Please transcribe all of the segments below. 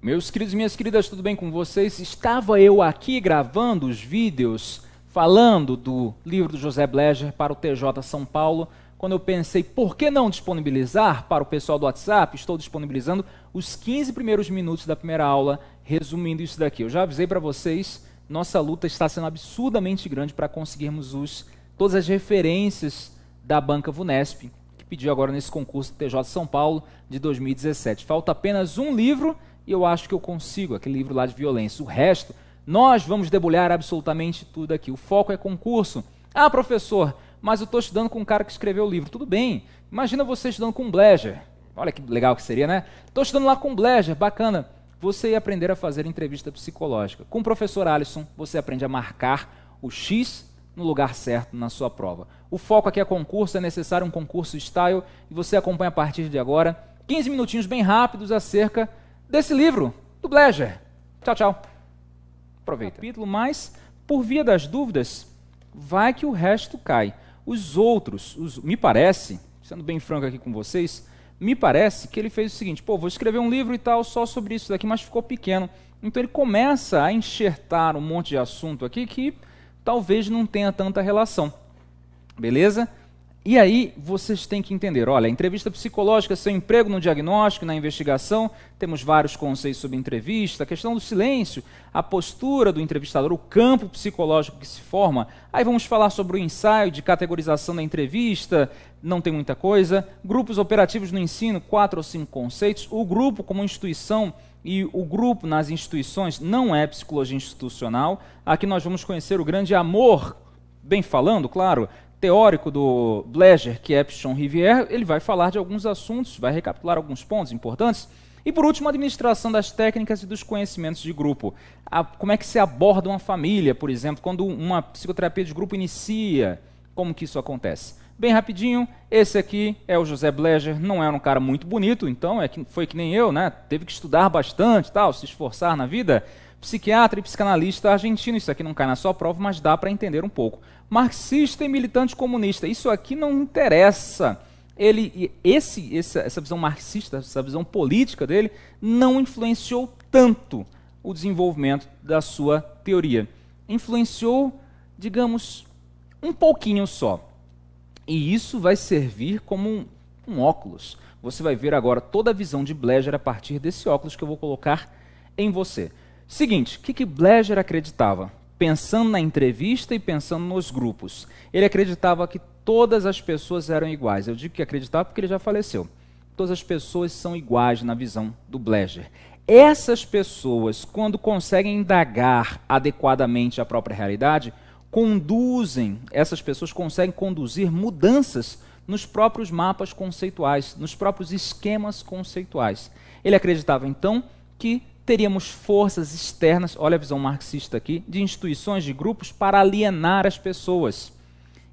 Meus queridos e minhas queridas, tudo bem com vocês? Estava eu aqui gravando os vídeos falando do livro do José Bleger para o TJ São Paulo, quando eu pensei, por que não disponibilizar para o pessoal do WhatsApp? Estou disponibilizando os 15 primeiros minutos da primeira aula, resumindo isso daqui. Eu já avisei para vocês, nossa luta está sendo absurdamente grande para conseguirmos os, todas as referências da banca Vunesp, que pediu agora nesse concurso do TJ São Paulo de 2017. Falta apenas um livro e eu acho que eu consigo, aquele livro lá de violência. O resto, nós vamos debulhar absolutamente tudo aqui. O foco é concurso. Ah, professor, mas eu estou estudando com um cara que escreveu o livro. Tudo bem, imagina você estudando com um Bleger. Olha que legal que seria, né? Estou estudando lá com um Bleger, bacana. Você ia aprender a fazer entrevista psicológica. Com o professor Alisson, você aprende a marcar o X no lugar certo na sua prova. O foco aqui é concurso, é necessário um concurso style e você acompanha a partir de agora 15 minutinhos bem rápidos acerca desse livro, do Bleger. Tchau, tchau. Aproveita. Capítulo, mas, por via das dúvidas, vai que o resto cai. Os outros, os, me parece, sendo bem franco aqui com vocês, me parece que ele fez o seguinte: pô, vou escrever um livro e tal só sobre isso daqui, mas ficou pequeno. Então ele começa a enxertar um monte de assunto aqui que talvez não tenha tanta relação. Beleza? E aí vocês têm que entender, olha, entrevista psicológica, seu emprego no diagnóstico, na investigação, temos vários conceitos sobre entrevista, a questão do silêncio, a postura do entrevistador, o campo psicológico que se forma. Aí vamos falar sobre o ensaio de categorização da entrevista, não tem muita coisa. Grupos operativos no ensino, quatro ou cinco conceitos. O grupo como instituição e o grupo nas instituições não é psicologia institucional. Aqui nós vamos conhecer o grande amor, bem falando, claro, teórico do Bleger, que é Pichon Rivière, ele vai falar de alguns assuntos, vai recapitular alguns pontos importantes. E por último, a administração das técnicas e dos conhecimentos de grupo. A, como é que se aborda uma família, por exemplo, quando uma psicoterapia de grupo inicia? Como que isso acontece? Bem rapidinho, esse aqui é o José Bleger, não era um cara muito bonito, então é que, foi que nem eu, né? Teve que estudar bastante, tal, se esforçar na vida. Psiquiatra e psicanalista argentino, isso aqui não cai na sua prova, mas dá para entender um pouco. Marxista e militante comunista, isso aqui não interessa. Ele, esse, essa visão marxista, essa visão política dele, não influenciou tanto o desenvolvimento da sua teoria. Influenciou, digamos, um pouquinho só. E isso vai servir como um, um óculos. Você vai ver agora toda a visão de Bleger a partir desse óculos que eu vou colocar em você. Seguinte, o que, que Bleger acreditava? Pensando na entrevista e pensando nos grupos. Ele acreditava que todas as pessoas eram iguais. Eu digo que acreditava porque ele já faleceu. Todas as pessoas são iguais na visão do Bleger. Essas pessoas, quando conseguem indagar adequadamente a própria realidade, conduzem, essas pessoas conseguem conduzir mudanças nos próprios mapas conceituais, nos próprios esquemas conceituais. Ele acreditava então que teríamos forças externas, olha a visão marxista aqui, de instituições, de grupos para alienar as pessoas.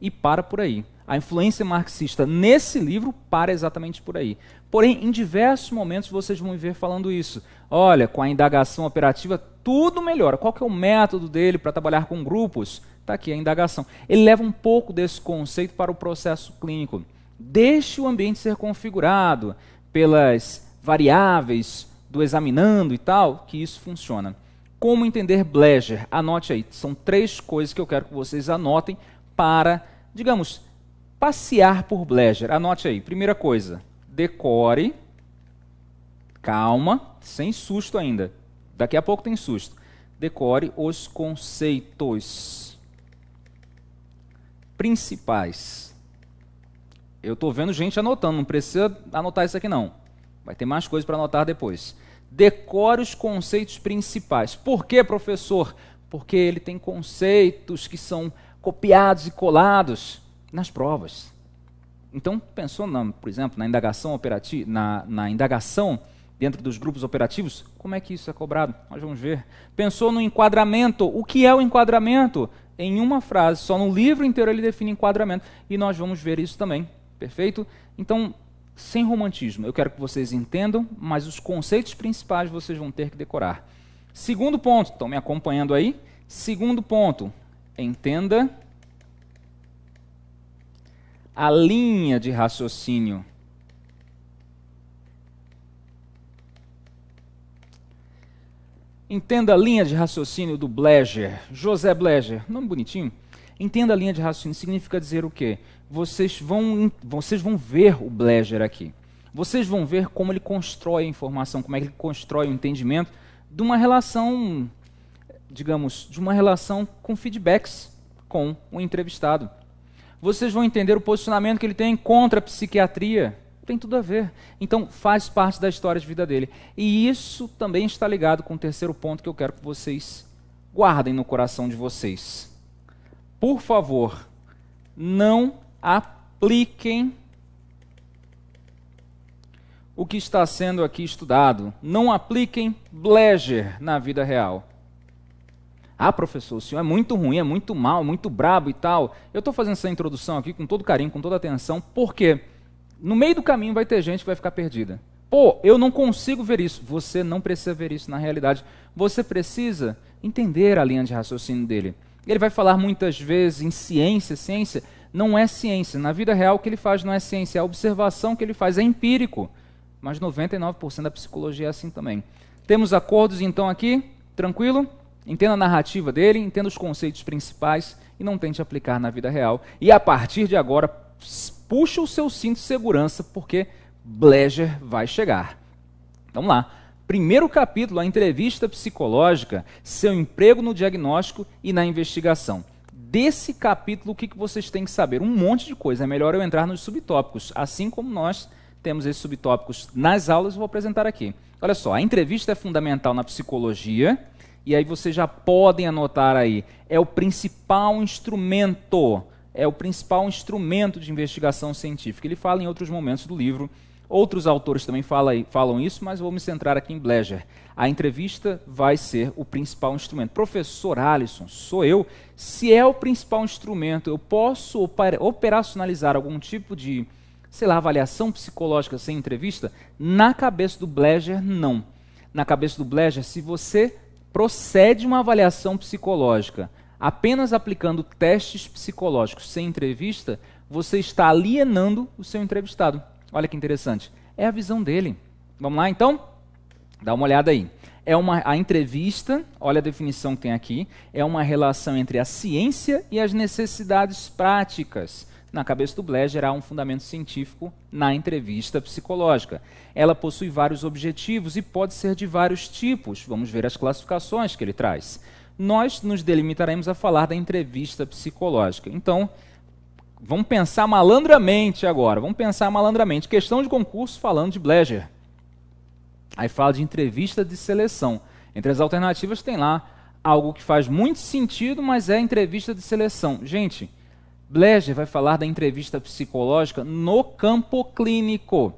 E para por aí. A influência marxista nesse livro para exatamente por aí. Porém, em diversos momentos vocês vão me ver falando isso. Olha, com a indagação operativa, tudo melhora. Qual é o método dele para trabalhar com grupos? Está aqui a indagação. Ele leva um pouco desse conceito para o processo clínico. Deixe o ambiente ser configurado pelas variáveis do examinando e tal, que isso funciona. Como entender bleger Anote aí. São três coisas que eu quero que vocês anotem para, digamos, passear por bleger Anote aí. Primeira coisa, decore. Calma, sem susto ainda. Daqui a pouco tem susto. Decore os conceitos principais. Eu estou vendo gente anotando, não precisa anotar isso aqui não. Vai ter mais coisas para anotar depois decore os conceitos principais. Por quê, professor? Porque ele tem conceitos que são copiados e colados nas provas. Então, pensou, na, por exemplo, na indagação operati, na, na indagação dentro dos grupos operativos, como é que isso é cobrado? Nós vamos ver. Pensou no enquadramento. O que é o enquadramento? Em uma frase, só no livro inteiro ele define enquadramento. E nós vamos ver isso também. Perfeito? Então, sem romantismo. Eu quero que vocês entendam, mas os conceitos principais vocês vão ter que decorar. Segundo ponto, estão me acompanhando aí? Segundo ponto, entenda a linha de raciocínio. Entenda a linha de raciocínio do Bleger, José Bleger, nome bonitinho. Entenda a linha de raciocínio. Significa dizer o quê? Vocês vão, vocês vão ver o Bleger aqui. Vocês vão ver como ele constrói a informação, como é que ele constrói o entendimento de uma relação, digamos, de uma relação com feedbacks com o entrevistado. Vocês vão entender o posicionamento que ele tem contra a psiquiatria. Tem tudo a ver. Então, faz parte da história de vida dele. E isso também está ligado com o terceiro ponto que eu quero que vocês guardem no coração de vocês por favor, não apliquem o que está sendo aqui estudado. Não apliquem Bleger na vida real. Ah, professor, o senhor é muito ruim, é muito mal, muito brabo e tal. Eu estou fazendo essa introdução aqui com todo carinho, com toda atenção, porque no meio do caminho vai ter gente que vai ficar perdida. Pô, eu não consigo ver isso. Você não precisa ver isso na realidade. Você precisa entender a linha de raciocínio dele. Ele vai falar muitas vezes em ciência, ciência não é ciência. Na vida real, o que ele faz não é ciência, é a observação que ele faz, é empírico. Mas 99% da psicologia é assim também. Temos acordos então aqui, tranquilo? Entenda a narrativa dele, entenda os conceitos principais e não tente aplicar na vida real. E a partir de agora, puxa o seu cinto de segurança, porque Bleger vai chegar. Vamos lá. Primeiro capítulo, a entrevista psicológica, seu emprego no diagnóstico e na investigação. Desse capítulo, o que, que vocês têm que saber? Um monte de coisa. É melhor eu entrar nos subtópicos, assim como nós temos esses subtópicos nas aulas, eu vou apresentar aqui. Olha só, a entrevista é fundamental na psicologia, e aí vocês já podem anotar aí, é o principal instrumento, é o principal instrumento de investigação científica. Ele fala em outros momentos do livro Outros autores também falam, falam isso, mas vou me centrar aqui em Bleger. A entrevista vai ser o principal instrumento. Professor Alisson, sou eu. Se é o principal instrumento, eu posso operacionalizar algum tipo de, sei lá, avaliação psicológica sem entrevista? Na cabeça do Bleger, não. Na cabeça do Bleger, se você procede uma avaliação psicológica apenas aplicando testes psicológicos sem entrevista, você está alienando o seu entrevistado. Olha que interessante. É a visão dele. Vamos lá então? Dá uma olhada aí. É uma, a entrevista, olha a definição que tem aqui, é uma relação entre a ciência e as necessidades práticas. Na cabeça do Blair, há um fundamento científico na entrevista psicológica. Ela possui vários objetivos e pode ser de vários tipos. Vamos ver as classificações que ele traz. Nós nos delimitaremos a falar da entrevista psicológica. Então, Vamos pensar malandramente agora. Vamos pensar malandramente. Questão de concurso falando de bleger. Aí fala de entrevista de seleção. Entre as alternativas tem lá algo que faz muito sentido, mas é entrevista de seleção. Gente, bleger vai falar da entrevista psicológica no campo clínico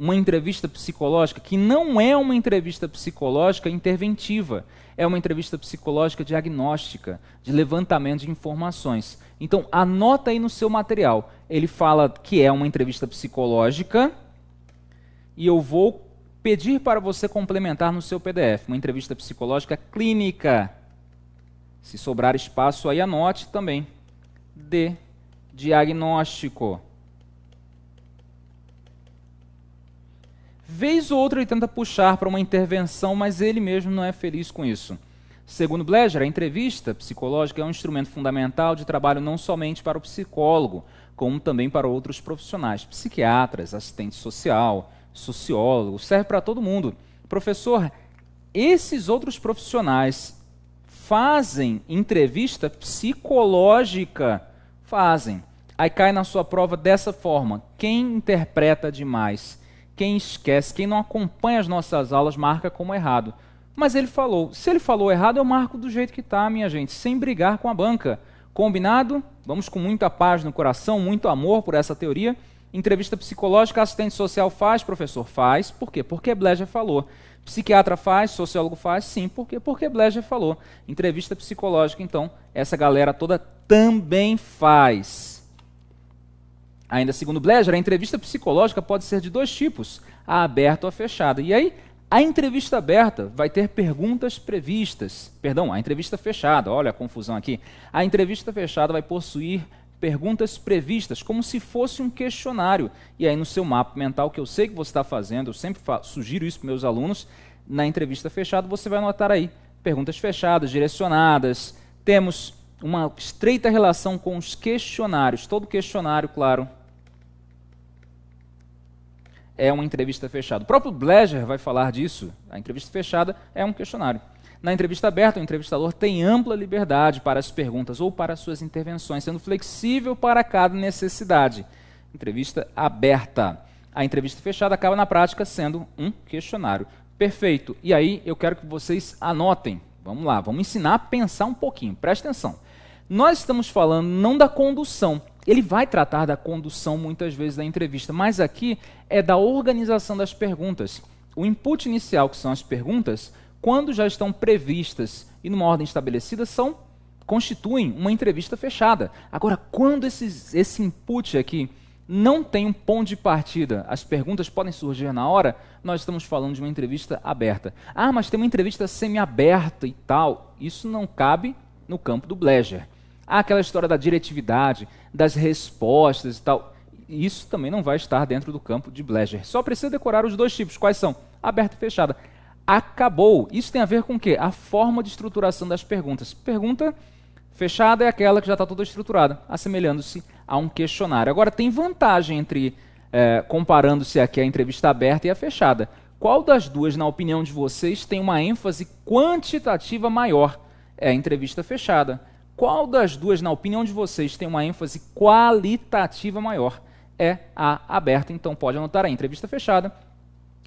uma entrevista psicológica que não é uma entrevista psicológica interventiva, é uma entrevista psicológica diagnóstica, de levantamento de informações. Então, anota aí no seu material. Ele fala que é uma entrevista psicológica e eu vou pedir para você complementar no seu PDF, uma entrevista psicológica clínica. Se sobrar espaço aí, anote também. de Diagnóstico. Vez ou outra ele tenta puxar para uma intervenção, mas ele mesmo não é feliz com isso. Segundo Bledger, a entrevista psicológica é um instrumento fundamental de trabalho não somente para o psicólogo, como também para outros profissionais, psiquiatras, assistente social, sociólogo, serve para todo mundo. Professor, esses outros profissionais fazem entrevista psicológica? Fazem. Aí cai na sua prova dessa forma: quem interpreta demais? quem esquece, quem não acompanha as nossas aulas, marca como errado. Mas ele falou. Se ele falou errado, eu marco do jeito que está, minha gente, sem brigar com a banca. Combinado? Vamos com muita paz no coração, muito amor por essa teoria. Entrevista psicológica, assistente social faz, professor faz. Por quê? Porque Bleja falou. Psiquiatra faz, sociólogo faz, sim. Por quê? Porque Bleja falou. Entrevista psicológica, então, essa galera toda também faz. Ainda segundo Bleger, a entrevista psicológica pode ser de dois tipos, a aberta ou a fechada. E aí, a entrevista aberta vai ter perguntas previstas. Perdão, a entrevista fechada, olha a confusão aqui. A entrevista fechada vai possuir perguntas previstas, como se fosse um questionário. E aí, no seu mapa mental, que eu sei que você está fazendo, eu sempre sugiro isso para meus alunos, na entrevista fechada você vai anotar aí perguntas fechadas, direcionadas. Temos uma estreita relação com os questionários. Todo questionário, claro, é uma entrevista fechada. O próprio Bleger vai falar disso. A entrevista fechada é um questionário. Na entrevista aberta, o entrevistador tem ampla liberdade para as perguntas ou para as suas intervenções, sendo flexível para cada necessidade. Entrevista aberta. A entrevista fechada acaba na prática sendo um questionário. Perfeito. E aí eu quero que vocês anotem. Vamos lá, vamos ensinar a pensar um pouquinho. Presta atenção. Nós estamos falando não da condução, ele vai tratar da condução muitas vezes da entrevista, mas aqui é da organização das perguntas. O input inicial, que são as perguntas, quando já estão previstas e numa ordem estabelecida, são constituem uma entrevista fechada. Agora, quando esses, esse input aqui não tem um ponto de partida, as perguntas podem surgir na hora, nós estamos falando de uma entrevista aberta. Ah, mas tem uma entrevista semi-aberta e tal. Isso não cabe no campo do Bleger. Há aquela história da diretividade, das respostas e tal. Isso também não vai estar dentro do campo de bleger Só precisa decorar os dois tipos. Quais são? Aberta e fechada. Acabou. Isso tem a ver com o quê? A forma de estruturação das perguntas. Pergunta fechada é aquela que já está toda estruturada, assemelhando-se a um questionário. Agora, tem vantagem entre é, comparando-se aqui a entrevista aberta e a fechada. Qual das duas, na opinião de vocês, tem uma ênfase quantitativa maior? É a entrevista fechada. Qual das duas, na opinião de vocês, tem uma ênfase qualitativa maior? É a aberta. Então pode anotar a entrevista fechada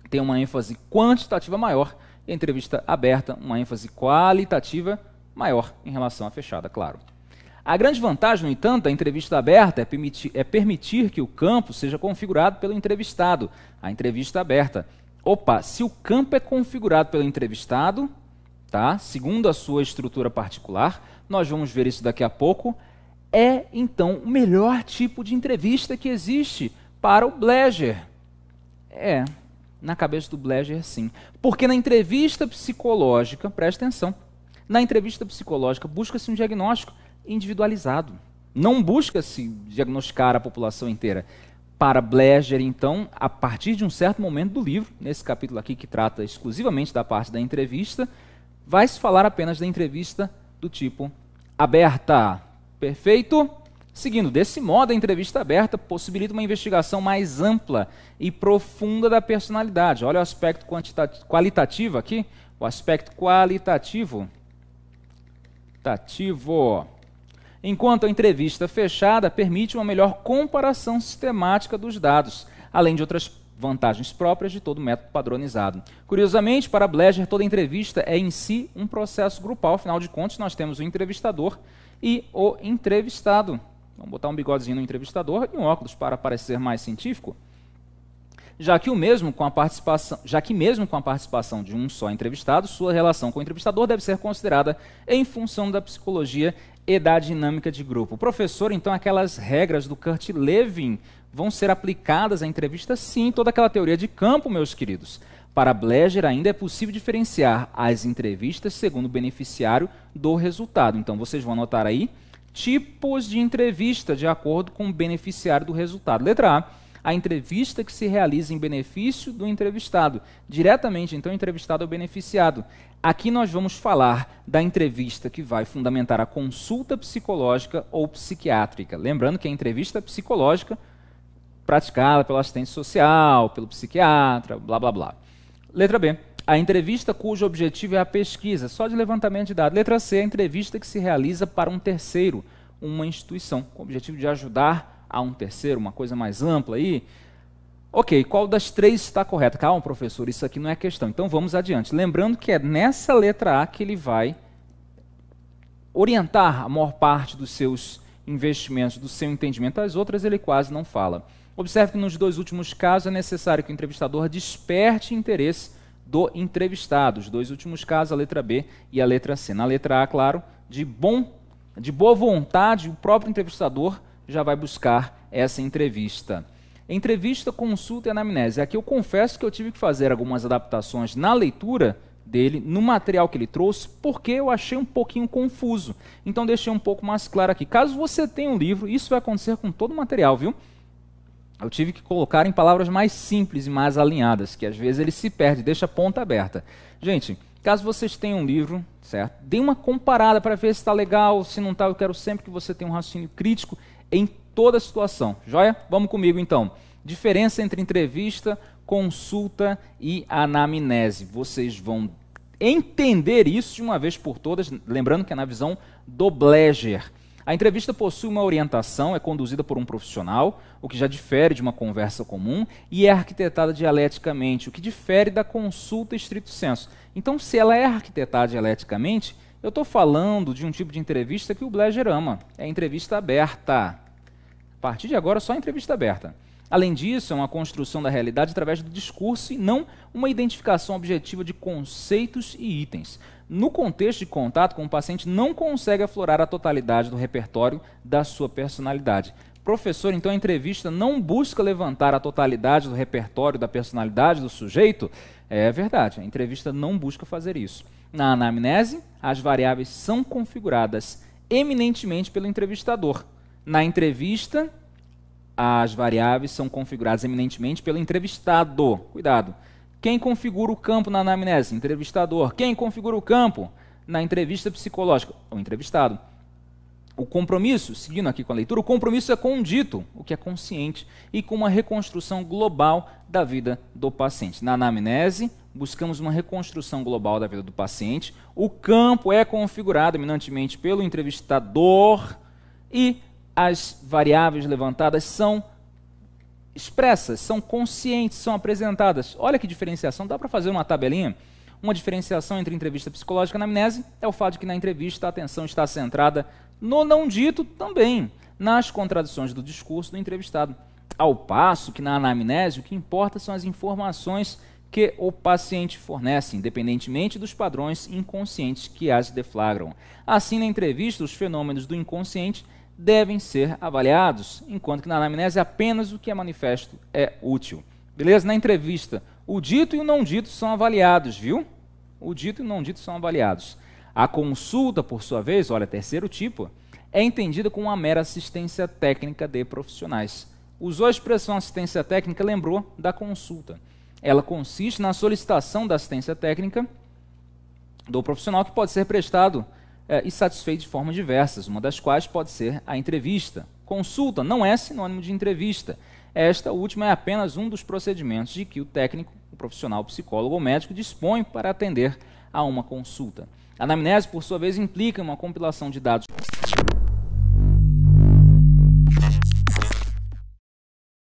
tem uma ênfase quantitativa maior e a entrevista aberta uma ênfase qualitativa maior em relação à fechada, claro. A grande vantagem, no entanto, da entrevista aberta é permitir, é permitir que o campo seja configurado pelo entrevistado. A entrevista aberta. Opa, se o campo é configurado pelo entrevistado, tá? Segundo a sua estrutura particular, nós vamos ver isso daqui a pouco, é então o melhor tipo de entrevista que existe para o bleger É, na cabeça do bleger sim. Porque na entrevista psicológica, presta atenção, na entrevista psicológica busca-se um diagnóstico individualizado. Não busca-se diagnosticar a população inteira. Para bleger então, a partir de um certo momento do livro, nesse capítulo aqui que trata exclusivamente da parte da entrevista, vai se falar apenas da entrevista do tipo aberta. Perfeito? Seguindo, desse modo, a entrevista aberta possibilita uma investigação mais ampla e profunda da personalidade. Olha o aspecto qualitativo aqui, o aspecto qualitativo. Tativo. Enquanto a entrevista fechada permite uma melhor comparação sistemática dos dados, além de outras vantagens próprias de todo método padronizado. Curiosamente, para Bleger, toda entrevista é em si um processo grupal, afinal de contas, nós temos o entrevistador e o entrevistado. Vamos botar um bigodezinho no entrevistador e um óculos para parecer mais científico já que o mesmo com a participação, já que mesmo com a participação de um só entrevistado, sua relação com o entrevistador deve ser considerada em função da psicologia e da dinâmica de grupo. Professor, então aquelas regras do Kurt Levin vão ser aplicadas à entrevista? Sim, toda aquela teoria de campo, meus queridos. Para Bleger, ainda é possível diferenciar as entrevistas segundo o beneficiário do resultado. Então, vocês vão anotar aí tipos de entrevista de acordo com o beneficiário do resultado. Letra A a entrevista que se realiza em benefício do entrevistado, diretamente então entrevistado ao beneficiado. Aqui nós vamos falar da entrevista que vai fundamentar a consulta psicológica ou psiquiátrica. Lembrando que a entrevista psicológica praticada pelo assistente social, pelo psiquiatra, blá blá blá. Letra B. A entrevista cujo objetivo é a pesquisa, só de levantamento de dados. Letra C, a entrevista que se realiza para um terceiro, uma instituição, com o objetivo de ajudar a um terceiro, uma coisa mais ampla aí. Ok, qual das três está correta? Calma, professor, isso aqui não é questão. Então vamos adiante. Lembrando que é nessa letra A que ele vai orientar a maior parte dos seus investimentos, do seu entendimento. As outras ele quase não fala. Observe que nos dois últimos casos é necessário que o entrevistador desperte interesse do entrevistado. Os dois últimos casos, a letra B e a letra C. Na letra A, claro, de bom, de boa vontade, o próprio entrevistador já vai buscar essa entrevista. Entrevista, consulta e anamnese. Aqui eu confesso que eu tive que fazer algumas adaptações na leitura dele, no material que ele trouxe, porque eu achei um pouquinho confuso. Então deixei um pouco mais claro aqui. Caso você tenha um livro, isso vai acontecer com todo o material, viu? Eu tive que colocar em palavras mais simples e mais alinhadas, que às vezes ele se perde, deixa a ponta aberta. Gente, caso vocês tenham um livro, certo? Dê uma comparada para ver se está legal, se não está. Eu quero sempre que você tenha um raciocínio crítico em toda situação. Joia? Vamos comigo então. Diferença entre entrevista, consulta e anamnese. Vocês vão entender isso de uma vez por todas, lembrando que é na visão do Bleger. A entrevista possui uma orientação, é conduzida por um profissional, o que já difere de uma conversa comum, e é arquitetada dialeticamente, o que difere da consulta estrito senso. Então, se ela é arquitetada dialeticamente, eu estou falando de um tipo de entrevista que o Bleger ama. É entrevista aberta partir de agora, só entrevista aberta. Além disso, é uma construção da realidade através do discurso e não uma identificação objetiva de conceitos e itens. No contexto de contato com o paciente, não consegue aflorar a totalidade do repertório da sua personalidade. Professor, então a entrevista não busca levantar a totalidade do repertório da personalidade do sujeito? É verdade, a entrevista não busca fazer isso. Na anamnese, as variáveis são configuradas eminentemente pelo entrevistador na entrevista, as variáveis são configuradas eminentemente pelo entrevistado. Cuidado. Quem configura o campo na anamnese? Entrevistador. Quem configura o campo? Na entrevista psicológica, o entrevistado. O compromisso, seguindo aqui com a leitura, o compromisso é com o dito, o que é consciente, e com uma reconstrução global da vida do paciente. Na anamnese, buscamos uma reconstrução global da vida do paciente. O campo é configurado eminentemente pelo entrevistador e as variáveis levantadas são expressas, são conscientes, são apresentadas. Olha que diferenciação, dá para fazer uma tabelinha? Uma diferenciação entre entrevista psicológica e anamnese é o fato de que na entrevista a atenção está centrada no não dito também, nas contradições do discurso do entrevistado. Ao passo que na anamnese o que importa são as informações que o paciente fornece, independentemente dos padrões inconscientes que as deflagram. Assim, na entrevista, os fenômenos do inconsciente devem ser avaliados, enquanto que na anamnese apenas o que é manifesto é útil. Beleza? Na entrevista, o dito e o não dito são avaliados, viu? O dito e o não dito são avaliados. A consulta, por sua vez, olha, terceiro tipo, é entendida como uma mera assistência técnica de profissionais. Usou a expressão assistência técnica, lembrou da consulta. Ela consiste na solicitação da assistência técnica do profissional que pode ser prestado é, e satisfeito de formas diversas, uma das quais pode ser a entrevista. Consulta não é sinônimo de entrevista. Esta última é apenas um dos procedimentos de que o técnico, o profissional psicólogo ou médico dispõe para atender a uma consulta. A anamnese, por sua vez, implica uma compilação de dados